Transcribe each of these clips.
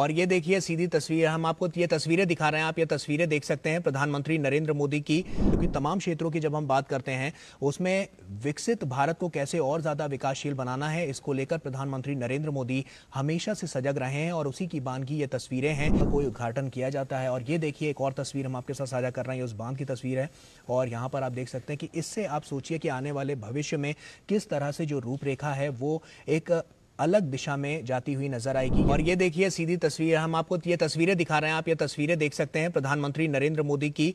और ये देखिए सीधी तस्वीर हम आपको ये तस्वीरें दिखा रहे हैं आप ये तस्वीरें देख सकते हैं प्रधानमंत्री नरेंद्र मोदी की क्योंकि तो तमाम क्षेत्रों की जब हम बात करते हैं उसमें विकसित भारत को कैसे और ज़्यादा विकासशील बनाना है इसको लेकर प्रधानमंत्री नरेंद्र मोदी हमेशा से सजग रहे हैं और उसी की बांध की ये तस्वीरें हैं तो कोई उद्घाटन किया जाता है और ये देखिए एक और तस्वीर हम आपके साथ साझा कर रहे हैं उस बांध की तस्वीर है और यहाँ पर आप देख सकते हैं कि इससे आप सोचिए कि आने वाले भविष्य में किस तरह से जो रूपरेखा है वो एक अलग दिशा में जाती हुई नजर आएगी और ये देखिए सीधी तस्वीर हम आपको ये तस्वीरें दिखा रहे हैं आप ये तस्वीरें देख सकते हैं प्रधानमंत्री नरेंद्र मोदी की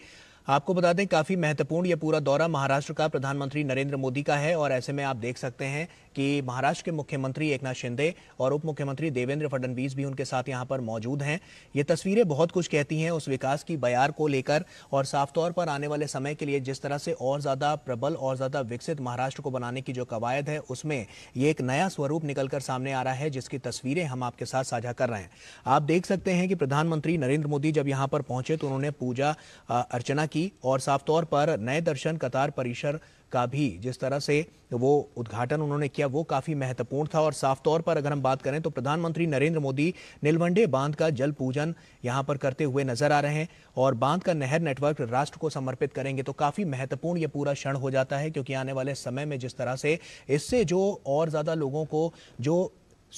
आपको बता दें काफ़ी महत्वपूर्ण यह पूरा दौरा महाराष्ट्र का प्रधानमंत्री नरेंद्र मोदी का है और ऐसे में आप देख सकते हैं कि महाराष्ट्र के मुख्यमंत्री एकनाथ शिंदे और उप मुख्यमंत्री देवेंद्र फडणवीस भी उनके साथ यहाँ पर मौजूद हैं ये तस्वीरें बहुत कुछ कहती हैं उस विकास की बयार को लेकर और साफ तौर पर आने वाले समय के लिए जिस तरह से और ज़्यादा प्रबल और ज़्यादा विकसित महाराष्ट्र को बनाने की जो कवायद है उसमें ये एक नया स्वरूप निकलकर सामने आ रहा है जिसकी तस्वीरें हम आपके साथ साझा कर रहे हैं आप देख सकते हैं कि प्रधानमंत्री नरेंद्र मोदी जब यहां पर पहुंचे तो उन्होंने पूजा अर्चना की और साफ तौर पर नए दर्शन कतार परिसर का भी जिस तरह से वो उद्घाटन उन्होंने किया वो काफी महत्वपूर्ण था और साफ तौर पर अगर हम बात करें तो प्रधानमंत्री नरेंद्र मोदी नीलवंडे बांध का जल पूजन यहां पर करते हुए नजर आ रहे हैं और बांध का नहर नेटवर्क राष्ट्र को समर्पित करेंगे तो काफी महत्वपूर्ण ये पूरा क्षण हो जाता है क्योंकि आने वाले समय में जिस तरह से इससे जो और ज्यादा लोगों को जो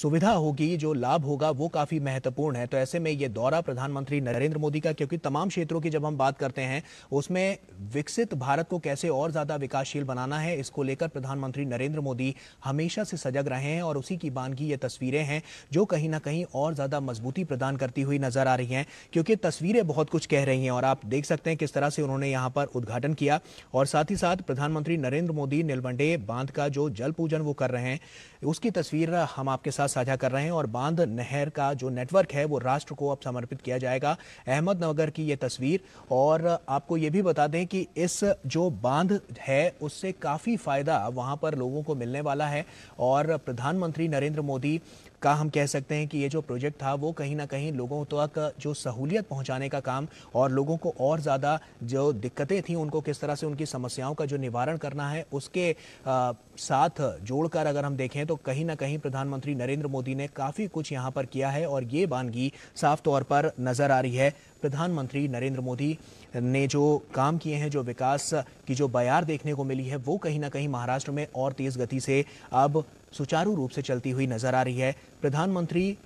सुविधा होगी जो लाभ होगा वो काफ़ी महत्वपूर्ण है तो ऐसे में ये दौरा प्रधानमंत्री नरेंद्र मोदी का क्योंकि तमाम क्षेत्रों की जब हम बात करते हैं उसमें विकसित भारत को कैसे और ज़्यादा विकासशील बनाना है इसको लेकर प्रधानमंत्री नरेंद्र मोदी हमेशा से सजग रहे हैं और उसी की बानगी ये तस्वीरें हैं जो कहीं ना कहीं और ज़्यादा मजबूती प्रदान करती हुई नज़र आ रही है क्योंकि तस्वीरें बहुत कुछ कह रही हैं और आप देख सकते हैं किस तरह से उन्होंने यहाँ पर उद्घाटन किया और साथ ही साथ प्रधानमंत्री नरेंद्र मोदी नीलवंडे बांध का जो जल पूजन वो कर रहे हैं उसकी तस्वीर हम आपके साथ साझा कर रहे हैं और बांध नहर का जो नेटवर्क है वो राष्ट्र को अब समर्पित किया जाएगा अहमदनगर की ये तस्वीर और आपको ये भी बता दें कि इस जो बांध है उससे काफ़ी फ़ायदा वहाँ पर लोगों को मिलने वाला है और प्रधानमंत्री नरेंद्र मोदी का हम कह सकते हैं कि ये जो प्रोजेक्ट था वो कहीं ना कहीं लोगों तक जो सहूलियत पहुंचाने का काम और लोगों को और ज़्यादा जो दिक्कतें थी उनको किस तरह से उनकी समस्याओं का जो निवारण करना है उसके आ, साथ जोड़कर अगर हम देखें तो कहीं ना कहीं प्रधानमंत्री नरेंद्र मोदी ने काफ़ी कुछ यहाँ पर किया है और ये वानगी साफ तौर पर नज़र आ रही है प्रधानमंत्री नरेंद्र मोदी ने जो काम किए हैं जो विकास की जो बयार देखने को मिली है वो कहीं ना कहीं महाराष्ट्र में और तेज गति से अब सुचारू रूप से चलती हुई नजर आ रही है प्रधानमंत्री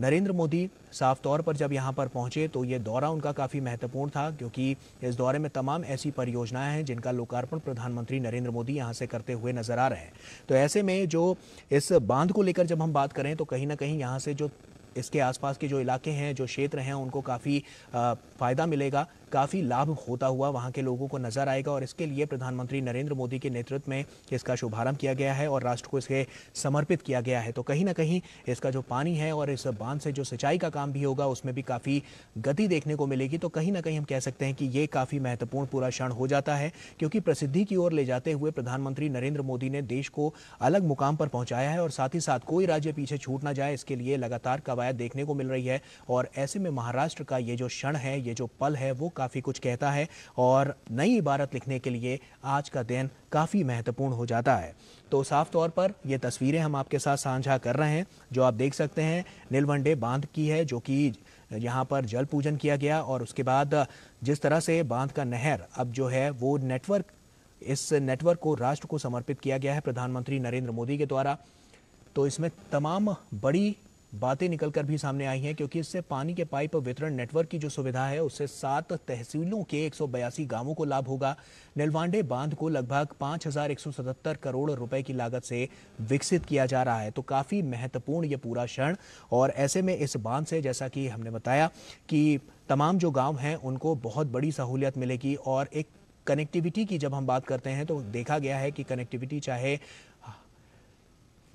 नरेंद्र मोदी साफ तौर पर जब यहाँ पर पहुंचे तो ये दौरा उनका काफ़ी महत्वपूर्ण था क्योंकि इस दौरे में तमाम ऐसी परियोजनाएं हैं जिनका लोकार्पण प्रधानमंत्री नरेंद्र मोदी यहाँ से करते हुए नजर आ रहे हैं तो ऐसे में जो इस बांध को लेकर जब हम बात करें तो कहीं ना कहीं यहाँ से जो इसके आसपास के जो इलाके हैं जो क्षेत्र हैं उनको काफ़ी फ़ायदा मिलेगा काफ़ी लाभ होता हुआ वहाँ के लोगों को नजर आएगा और इसके लिए प्रधानमंत्री नरेंद्र मोदी के नेतृत्व में इसका शुभारंभ किया गया है और राष्ट्र को इसे समर्पित किया गया है तो कहीं ना कहीं इसका जो पानी है और इस बांध से जो सिंचाई का काम भी होगा उसमें भी काफ़ी गति देखने को मिलेगी तो कहीं ना कहीं हम कह सकते हैं कि ये काफ़ी महत्वपूर्ण पूरा क्षण हो जाता है क्योंकि प्रसिद्धि की ओर ले जाते हुए प्रधानमंत्री नरेंद्र मोदी ने देश को अलग मुकाम पर पहुंचाया है और साथ ही साथ कोई राज्य पीछे छूट ना जाए इसके लिए लगातार कवायद देखने को मिल रही है और ऐसे में महाराष्ट्र का ये जो क्षण है ये जो पल है वो काफ़ी कुछ कहता है और नई इबारत लिखने के लिए आज का दिन काफ़ी महत्वपूर्ण हो जाता है तो साफ तौर पर ये तस्वीरें हम आपके साथ साझा कर रहे हैं जो आप देख सकते हैं नीलवंडे बांध की है जो कि यहाँ पर जल पूजन किया गया और उसके बाद जिस तरह से बांध का नहर अब जो है वो नेटवर्क इस नेटवर्क को राष्ट्र को समर्पित किया गया है प्रधानमंत्री नरेंद्र मोदी के द्वारा तो इसमें तमाम बड़ी बातें निकलकर भी सामने आई हैं क्योंकि इससे पानी के पाइप वितरण नेटवर्क की जो सुविधा है उससे सात तहसीलों के एक गांवों को लाभ होगा नीलवांडे बांध को लगभग 5,177 करोड़ रुपए की लागत से विकसित किया जा रहा है तो काफ़ी महत्वपूर्ण ये पूरा क्षण और ऐसे में इस बांध से जैसा कि हमने बताया कि तमाम जो गाँव हैं उनको बहुत बड़ी सहूलियत मिलेगी और एक कनेक्टिविटी की जब हम बात करते हैं तो देखा गया है कि कनेक्टिविटी चाहे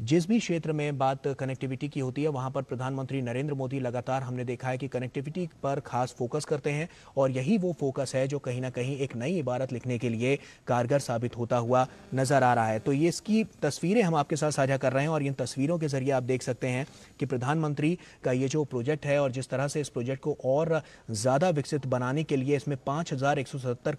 जिस भी क्षेत्र में बात कनेक्टिविटी की होती है वहां पर प्रधानमंत्री नरेंद्र मोदी लगातार हमने देखा है कि कनेक्टिविटी पर खास फोकस करते हैं और यही वो फोकस है जो कहीं ना कहीं एक नई इबारत लिखने के लिए कारगर साबित होता हुआ नजर आ रहा है तो ये इसकी तस्वीरें हम आपके साथ साझा कर रहे हैं और इन तस्वीरों के जरिए आप देख सकते हैं कि प्रधानमंत्री का ये जो प्रोजेक्ट है और जिस तरह से इस प्रोजेक्ट को और ज़्यादा विकसित बनाने के लिए इसमें पाँच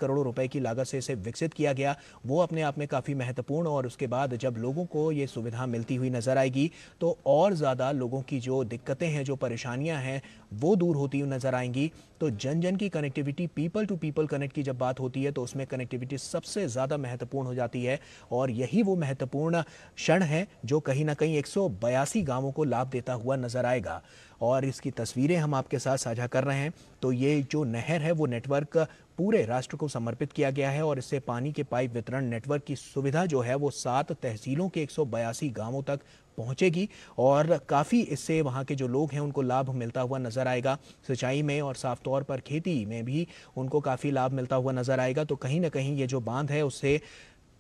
करोड़ रुपए की लागत से इसे विकसित किया गया वो अपने आप में काफ़ी महत्वपूर्ण और उसके बाद जब लोगों को ये सुविधा मिल निकलती हुई नज़र आएगी तो और ज़्यादा लोगों की जो दिक्कतें हैं जो परेशानियां हैं वो दूर होती हुई नज़र आएंगी तो जन जन की connectivity people to people connect की जब बात होती है तो उसमें कनेक्टिविटी सबसे ज़्यादा महत्वपूर्ण हो जाती है और यही वो महत्वपूर्ण क्षण है जो कहीं ना कहीं एक गांवों को लाभ देता हुआ नजर आएगा और इसकी तस्वीरें हम आपके साथ साझा कर रहे हैं तो ये जो नहर है वो नेटवर्क पूरे राष्ट्र को समर्पित किया गया है और इससे पानी के पाइप वितरण नेटवर्क की सुविधा जो है वो सात तहसीलों के एक गांवों तक पहुंचेगी और काफ़ी इससे वहाँ के जो लोग हैं उनको लाभ मिलता हुआ नज़र आएगा सिंचाई में और साफ तौर पर खेती में भी उनको काफ़ी लाभ मिलता हुआ नज़र आएगा तो कहीं ना कहीं ये जो बांध है उससे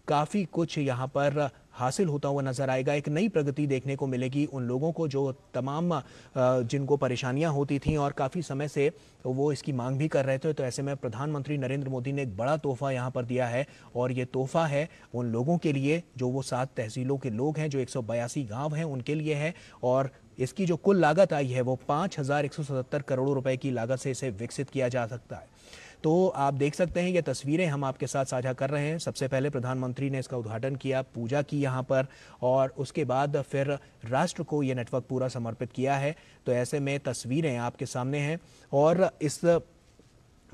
काफ़ी कुछ यहाँ पर हासिल होता हुआ नजर आएगा एक नई प्रगति देखने को मिलेगी उन लोगों को जो तमाम जिनको परेशानियां होती थी और काफ़ी समय से वो इसकी मांग भी कर रहे थे तो ऐसे में प्रधानमंत्री नरेंद्र मोदी ने एक बड़ा तोहफा यहाँ पर दिया है और ये तोहफा है उन लोगों के लिए जो वो सात तहसीलों के लोग हैं जो एक गांव हैं उनके लिए है और इसकी जो कुल लागत आई है वो पाँच करोड़ रुपए की लागत से इसे विकसित किया जा सकता है तो आप देख सकते हैं ये तस्वीरें हम आपके साथ साझा कर रहे हैं सबसे पहले प्रधानमंत्री ने इसका उद्घाटन किया पूजा की यहाँ पर और उसके बाद फिर राष्ट्र को ये नेटवर्क पूरा समर्पित किया है तो ऐसे में तस्वीरें आपके सामने हैं और इस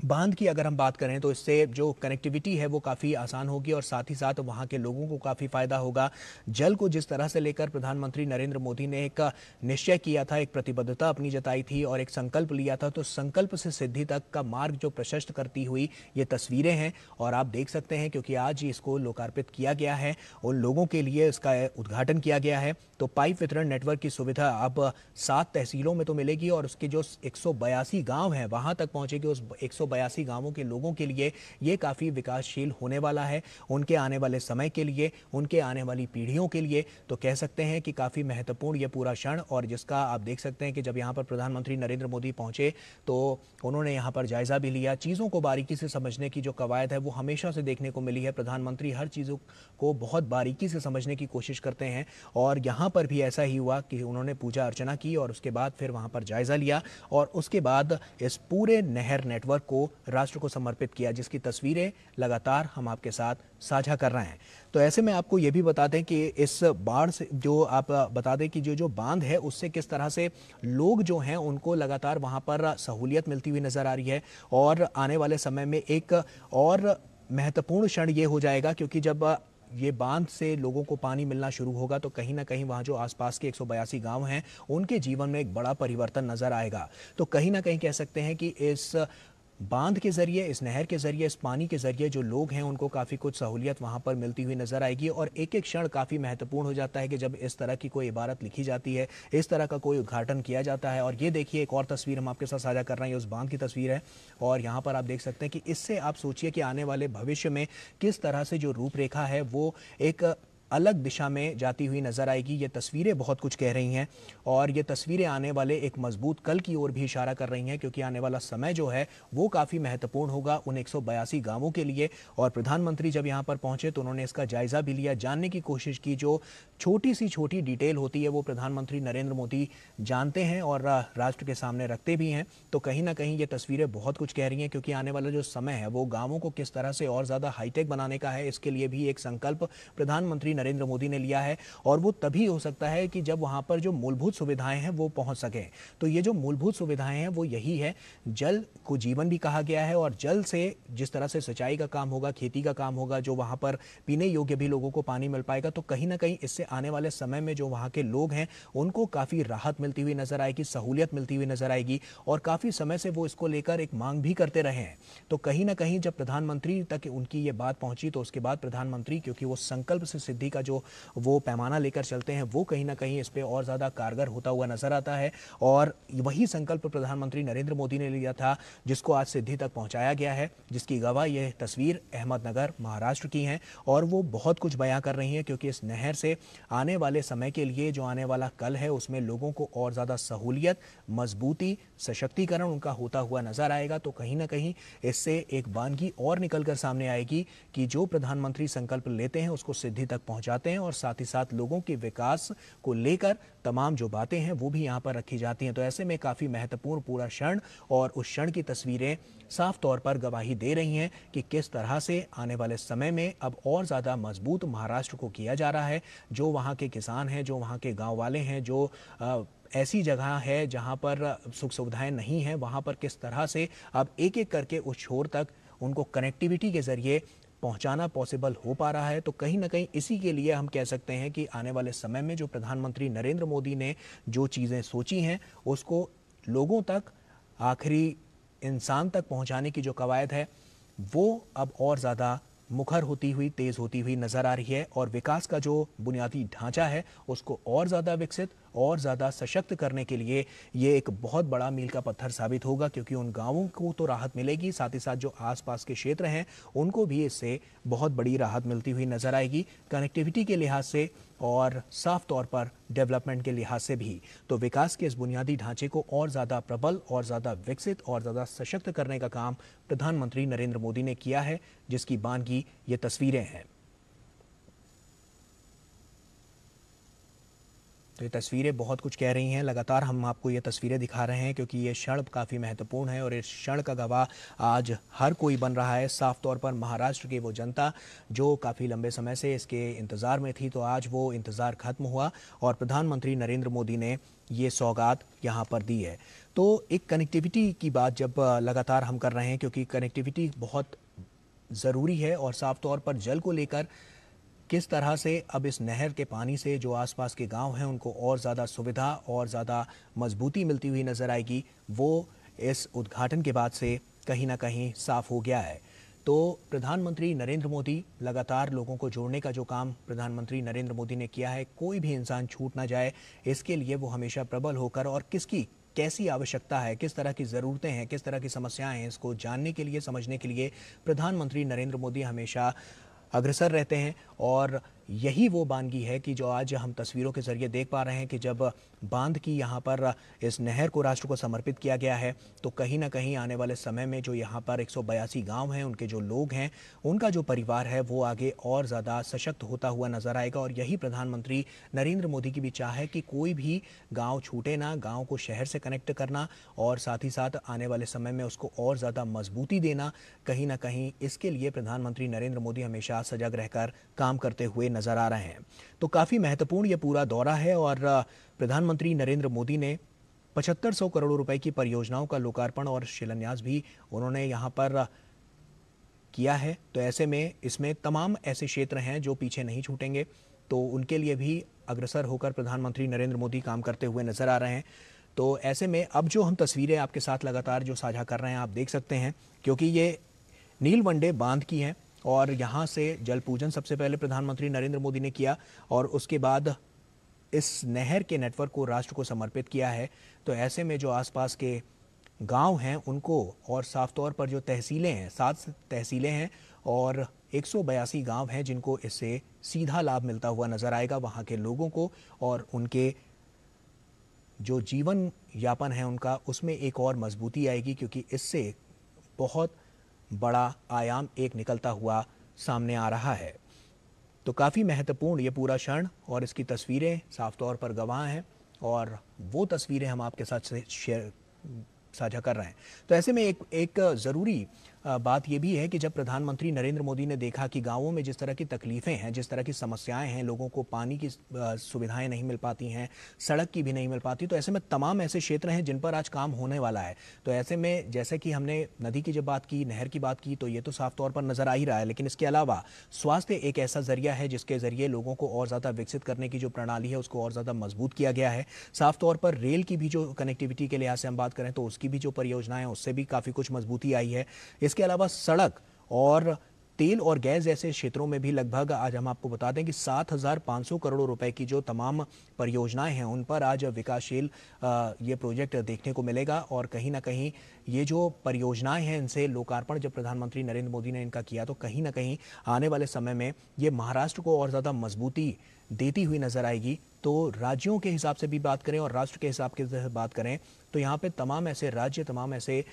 बांध की अगर हम बात करें तो इससे जो कनेक्टिविटी है वो काफ़ी आसान होगी और साथ ही साथ वहाँ के लोगों को काफ़ी फ़ायदा होगा जल को जिस तरह से लेकर प्रधानमंत्री नरेंद्र मोदी ने एक निश्चय किया था एक प्रतिबद्धता अपनी जताई थी और एक संकल्प लिया था तो संकल्प से सिद्धि तक का मार्ग जो प्रशस्त करती हुई ये तस्वीरें हैं और आप देख सकते हैं क्योंकि आज इसको लोकार्पित किया गया है उन लोगों के लिए इसका उद्घाटन किया गया है तो पाइप वितरण नेटवर्क की सुविधा अब सात तहसीलों में तो मिलेगी और उसके जो एक सौ गाँव है वहाँ तक पहुँचेगी उस एक बयासी गांवों के लोगों के लिए ये काफ़ी विकासशील होने वाला है उनके आने वाले समय के लिए उनके आने वाली पीढ़ियों के लिए तो कह सकते हैं कि काफ़ी महत्वपूर्ण ये पूरा क्षण और जिसका आप देख सकते हैं कि जब यहाँ पर प्रधानमंत्री नरेंद्र मोदी पहुंचे तो उन्होंने यहाँ पर जायज़ा भी लिया चीज़ों को बारीकी से समझने की जो कवायद है वो हमेशा से देखने को मिली है प्रधानमंत्री हर चीज़ों को बहुत बारीकी से समझने की कोशिश करते हैं और यहाँ पर भी ऐसा ही हुआ कि उन्होंने पूजा अर्चना की और उसके बाद फिर वहाँ पर जायज़ा लिया और उसके बाद इस पूरे नहर नेटवर्क को राष्ट्र को समर्पित किया जिसकी तस्वीरें लगातार हम आपके साथ साझा कर रहे हैं तो ऐसे में आपको ये भी बता दें कि इस बाढ़ से जो आप बता दें कि जो जो बांध है उससे किस तरह से लोग जो हैं उनको लगातार वहाँ पर सहूलियत मिलती हुई नज़र आ रही है और आने वाले समय में एक और महत्वपूर्ण क्षण ये हो जाएगा क्योंकि जब ये बांध से लोगों को पानी मिलना शुरू होगा तो कहीं ना कहीं वहाँ जो आसपास के एक गांव हैं उनके जीवन में एक बड़ा परिवर्तन नजर आएगा तो कहीं ना कहीं कह सकते हैं कि इस बांध के ज़रिए इस नहर के ज़रिए इस पानी के ज़रिए जो लोग हैं उनको काफ़ी कुछ सहूलियत वहाँ पर मिलती हुई नज़र आएगी और एक एक क्षण काफ़ी महत्वपूर्ण हो जाता है कि जब इस तरह की कोई इबारत लिखी जाती है इस तरह का कोई उद्घाटन किया जाता है और ये देखिए एक और तस्वीर हम आपके साथ साझा कर रहे हैं उस बांध की तस्वीर है और यहाँ पर आप देख सकते हैं कि इससे आप सोचिए कि आने वाले भविष्य में किस तरह से जो रूपरेखा है वो एक अलग दिशा में जाती हुई नज़र आएगी ये तस्वीरें बहुत कुछ कह रही हैं और ये तस्वीरें आने वाले एक मजबूत कल की ओर भी इशारा कर रही हैं क्योंकि आने वाला समय जो है वो काफ़ी महत्वपूर्ण होगा उन एक गांवों के लिए और प्रधानमंत्री जब यहाँ पर पहुंचे तो उन्होंने इसका जायज़ा भी लिया जानने की कोशिश की जो छोटी सी छोटी डिटेल होती है वो प्रधानमंत्री नरेंद्र मोदी जानते हैं और राष्ट्र के सामने रखते भी हैं तो कहीं ना कहीं ये तस्वीरें बहुत कुछ कह रही हैं क्योंकि आने वाला जो समय है वो गाँवों को किस तरह से और ज़्यादा हाईटेक बनाने का है इसके लिए भी एक संकल्प प्रधानमंत्री नरेंद्र मोदी ने लिया है और वो तभी हो सकता है कि जब वहां पर जो मूलभूत सुविधाएं हैं वो पहुंच सके तो ये जो मूलभूत सुविधाएं हैं वो यही है जल को जीवन भी कहा गया है और जल से जिस तरह से सिंचाई का काम होगा खेती का काम होगा जो वहां पर पीने योग्य भी लोगों को पानी मिल पाएगा तो कहीं ना कहीं इससे आने वाले समय में जो वहां के लोग हैं उनको काफ़ी राहत मिलती हुई नजर आएगी सहूलियत मिलती हुई नजर आएगी और काफ़ी समय से वो इसको लेकर एक मांग भी करते रहे हैं तो कहीं ना कहीं जब प्रधानमंत्री तक उनकी ये बात पहुंची तो उसके बाद प्रधानमंत्री क्योंकि वो संकल्प से सिद्धि उपलब्धि का जो वो पैमाना लेकर चलते हैं वो कहीं ना कहीं इस पर और ज़्यादा कारगर होता हुआ नजर आता है और वही संकल्प प्रधानमंत्री नरेंद्र मोदी ने लिया था जिसको आज सिद्धि तक पहुँचाया गया है जिसकी गवाह यह तस्वीर अहमदनगर महाराष्ट्र की हैं और वो बहुत कुछ बयां कर रही हैं क्योंकि इस नहर से आने वाले समय के लिए जो आने वाला कल है उसमें लोगों को और ज़्यादा सहूलियत मजबूती सशक्तिकरण उनका होता हुआ नजर आएगा तो कहीं ना कहीं इससे एक वानगी और निकल कर सामने आएगी कि जो प्रधानमंत्री संकल्प लेते हैं उसको सिद्धि तक पहुंचाते हैं और साथ ही साथ लोगों के विकास को लेकर तमाम जो बातें हैं वो भी यहाँ पर रखी जाती हैं तो ऐसे में काफ़ी महत्वपूर्ण पूरा क्षण और उस क्षण की तस्वीरें साफ तौर पर गवाही दे रही हैं कि किस तरह से आने वाले समय में अब और ज़्यादा मजबूत महाराष्ट्र को किया जा रहा है जो वहाँ के किसान हैं जो वहाँ के गाँव वाले हैं जो ऐसी जगह है जहाँ पर सुख सुविधाएँ नहीं हैं वहाँ पर किस तरह से अब एक एक करके उस छोर तक उनको कनेक्टिविटी के ज़रिए पहुंचाना पॉसिबल हो पा रहा है तो कहीं ना कहीं इसी के लिए हम कह सकते हैं कि आने वाले समय में जो प्रधानमंत्री नरेंद्र मोदी ने जो चीज़ें सोची हैं उसको लोगों तक आखिरी इंसान तक पहुंचाने की जो कवायद है वो अब और ज़्यादा मुखर होती हुई तेज़ होती हुई नज़र आ रही है और विकास का जो बुनियादी ढांचा है उसको और ज़्यादा विकसित और ज़्यादा सशक्त करने के लिए ये एक बहुत बड़ा मील का पत्थर साबित होगा क्योंकि उन गाँवों को तो राहत मिलेगी साथ ही साथ जो आसपास के क्षेत्र हैं उनको भी इससे बहुत बड़ी राहत मिलती हुई नज़र आएगी कनेक्टिविटी के लिहाज से और साफ तौर पर डेवलपमेंट के लिहाज से भी तो विकास के इस बुनियादी ढांचे को और ज़्यादा प्रबल और ज़्यादा विकसित और ज़्यादा सशक्त करने का काम प्रधानमंत्री नरेंद्र मोदी ने किया है जिसकी बानगी ये तस्वीरें हैं तो ये तस्वीरें बहुत कुछ कह रही हैं लगातार हम आपको ये तस्वीरें दिखा रहे हैं क्योंकि ये क्षण काफ़ी महत्वपूर्ण है और इस क्षण का गवाह आज हर कोई बन रहा है साफ तौर पर महाराष्ट्र की वो जनता जो काफ़ी लंबे समय से इसके इंतज़ार में थी तो आज वो इंतज़ार खत्म हुआ और प्रधानमंत्री नरेंद्र मोदी ने ये सौगात यहाँ पर दी है तो एक कनेक्टिविटी की बात जब लगातार हम कर रहे हैं क्योंकि कनेक्टिविटी बहुत ज़रूरी है और साफ तौर पर जल को लेकर किस तरह से अब इस नहर के पानी से जो आसपास के गांव हैं उनको और ज़्यादा सुविधा और ज़्यादा मजबूती मिलती हुई नज़र आएगी वो इस उद्घाटन के बाद से कहीं ना कहीं साफ हो गया है तो प्रधानमंत्री नरेंद्र मोदी लगातार लोगों को जोड़ने का जो काम प्रधानमंत्री नरेंद्र मोदी ने किया है कोई भी इंसान छूट ना जाए इसके लिए वो हमेशा प्रबल होकर और किसकी कैसी आवश्यकता है किस तरह की ज़रूरतें हैं किस तरह की समस्याएं हैं इसको जानने के लिए समझने के लिए प्रधानमंत्री नरेंद्र मोदी हमेशा अग्रसर रहते हैं और यही वो बानगी है कि जो आज हम तस्वीरों के ज़रिए देख पा रहे हैं कि जब बांध की यहाँ पर इस नहर को राष्ट्र को समर्पित किया गया है तो कहीं ना कहीं आने वाले समय में जो यहाँ पर एक गांव हैं उनके जो लोग हैं उनका जो परिवार है वो आगे और ज़्यादा सशक्त होता हुआ नजर आएगा और यही प्रधानमंत्री नरेंद्र मोदी की भी चाह है कि कोई भी गाँव छूटे ना गाँव को शहर से कनेक्ट करना और साथ ही साथ आने वाले समय में उसको और ज़्यादा मजबूती देना कहीं ना कहीं इसके लिए प्रधानमंत्री नरेंद्र मोदी हमेशा सजग रहकर काम करते हुए नजर आ रहे हैं तो काफ़ी महत्वपूर्ण ये पूरा दौरा है और प्रधानमंत्री नरेंद्र मोदी ने पचहत्तर करोड़ रुपए की परियोजनाओं का लोकार्पण और शिलान्यास भी उन्होंने यहाँ पर किया है तो ऐसे में इसमें तमाम ऐसे क्षेत्र हैं जो पीछे नहीं छूटेंगे तो उनके लिए भी अग्रसर होकर प्रधानमंत्री नरेंद्र मोदी काम करते हुए नजर आ रहे हैं तो ऐसे में अब जो हम तस्वीरें आपके साथ लगातार जो साझा कर रहे हैं आप देख सकते हैं क्योंकि ये नील नीलवंडे बांध की हैं और यहाँ से जल पूजन सबसे पहले प्रधानमंत्री नरेंद्र मोदी ने किया और उसके बाद इस नहर के नेटवर्क को राष्ट्र को समर्पित किया है तो ऐसे में जो आसपास के गांव हैं उनको और साफ तौर पर जो तहसीलें हैं सात तहसीलें हैं और एक गांव हैं जिनको इससे सीधा लाभ मिलता हुआ नजर आएगा वहाँ के लोगों को और उनके जो जीवन यापन है उनका उसमें एक और मजबूती आएगी क्योंकि इससे बहुत बड़ा आयाम एक निकलता हुआ सामने आ रहा है तो काफ़ी महत्वपूर्ण ये पूरा क्षण और इसकी तस्वीरें साफ तौर पर गवाह हैं और वो तस्वीरें हम आपके साथ शेयर साझा कर रहे हैं तो ऐसे में एक एक ज़रूरी बात यह भी है कि जब प्रधानमंत्री नरेंद्र मोदी ने देखा कि गाँवों में जिस तरह की तकलीफें हैं जिस तरह की समस्याएं हैं लोगों को पानी की सुविधाएं नहीं मिल पाती हैं सड़क की भी नहीं मिल पाती तो ऐसे में तमाम ऐसे क्षेत्र हैं जिन पर आज काम होने वाला है तो ऐसे में जैसे कि हमने नदी की जब बात की नहर की बात की तो ये तो साफ तौर पर नजर आ ही रहा है लेकिन इसके अलावा स्वास्थ्य एक ऐसा जरिया है जिसके जरिए लोगों को और ज़्यादा विकसित करने की जो प्रणाली है उसको और ज़्यादा मजबूत किया गया है साफ तौर पर रेल की भी जो कनेक्टिविटी के लिहाज से हम बात करें तो उसकी भी जो परियोजनाएं उससे भी काफ़ी कुछ मजबूती आई है इस इसके अलावा सड़क और तेल और गैस जैसे क्षेत्रों में भी लगभग आज हम आपको बता दें कि 7,500 करोड़ रुपए की जो तमाम परियोजनाएं हैं उन पर आज विकासशील ये प्रोजेक्ट देखने को मिलेगा और कहीं ना कहीं ये जो परियोजनाएं हैं इनसे लोकार्पण जब प्रधानमंत्री नरेंद्र मोदी ने इनका किया तो कहीं ना कहीं आने वाले समय में ये महाराष्ट्र को और ज़्यादा मजबूती देती हुई नजर आएगी तो राज्यों के हिसाब से भी बात करें और राष्ट्र के हिसाब से बात करें तो यहाँ पे तमाम ऐसे राज्य तमाम ऐसे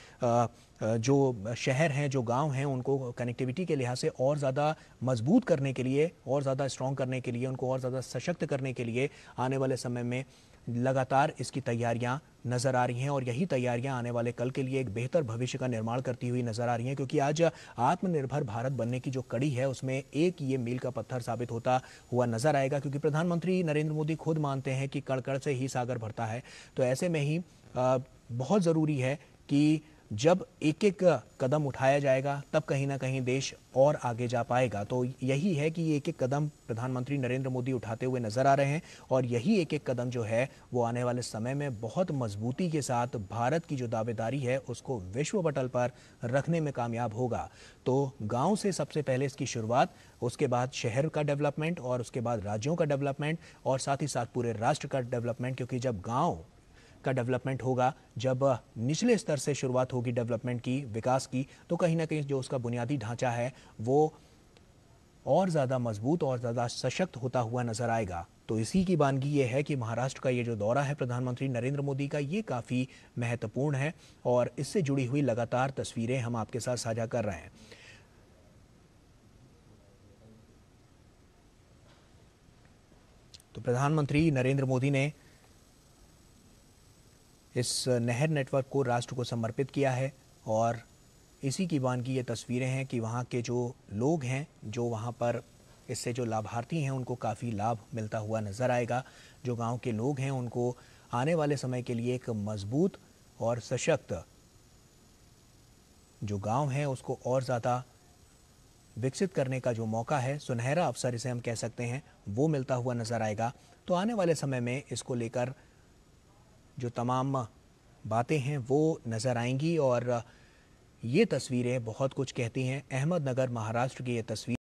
जो शहर हैं जो गांव हैं उनको कनेक्टिविटी के लिहाज से और ज़्यादा मजबूत करने के लिए और ज़्यादा स्ट्रॉन्ग करने के लिए उनको और ज़्यादा सशक्त करने के लिए आने वाले समय में लगातार इसकी तैयारियां नज़र आ रही हैं और यही तैयारियां आने वाले कल के लिए एक बेहतर भविष्य का निर्माण करती हुई नज़र आ रही हैं क्योंकि आज आत्मनिर्भर भारत बनने की जो कड़ी है उसमें एक ये मील का पत्थर साबित होता हुआ नज़र आएगा क्योंकि प्रधानमंत्री नरेंद्र मोदी खुद मानते हैं कि कड़कड़ से ही सागर भरता है तो ऐसे में ही बहुत ज़रूरी है कि जब एक एक कदम उठाया जाएगा तब कहीं ना कहीं देश और आगे जा पाएगा तो यही है कि एक एक कदम प्रधानमंत्री नरेंद्र मोदी उठाते हुए नजर आ रहे हैं और यही एक एक कदम जो है वो आने वाले समय में बहुत मजबूती के साथ भारत की जो दावेदारी है उसको विश्व पटल पर रखने में कामयाब होगा तो गाँव से सबसे पहले इसकी शुरुआत उसके बाद शहर का डेवलपमेंट और उसके बाद राज्यों का डेवलपमेंट और साथ ही साथ पूरे राष्ट्र का डेवलपमेंट क्योंकि जब गाँव का डेवलपमेंट होगा जब निचले स्तर से शुरुआत होगी डेवलपमेंट की विकास की तो कहीं ना कहीं जो उसका बुनियादी ढांचा है वो और ज़्यादा मजबूत और ज़्यादा सशक्त होता हुआ नजर आएगा तो इसी की बानगी ये है कि महाराष्ट्र का ये जो दौरा है प्रधानमंत्री नरेंद्र मोदी का ये काफ़ी महत्वपूर्ण है और इससे जुड़ी हुई लगातार तस्वीरें हम आपके साथ साझा कर रहे हैं तो प्रधानमंत्री नरेंद्र मोदी ने इस नहर नेटवर्क को राष्ट्र को समर्पित किया है और इसी की की ये तस्वीरें हैं कि वहाँ के जो लोग हैं जो वहाँ पर इससे जो लाभार्थी हैं उनको काफ़ी लाभ मिलता हुआ नज़र आएगा जो गांव के लोग हैं उनको आने वाले समय के लिए एक मजबूत और सशक्त जो गांव है उसको और ज़्यादा विकसित करने का जो मौका है सुनहरा अवसर इसे हम कह सकते हैं वो मिलता हुआ नज़र आएगा तो आने वाले समय में इसको लेकर जो तमाम बातें हैं वो नज़र आएंगी और ये तस्वीरें बहुत कुछ कहती हैं अहमदनगर महाराष्ट्र की ये तस्वीर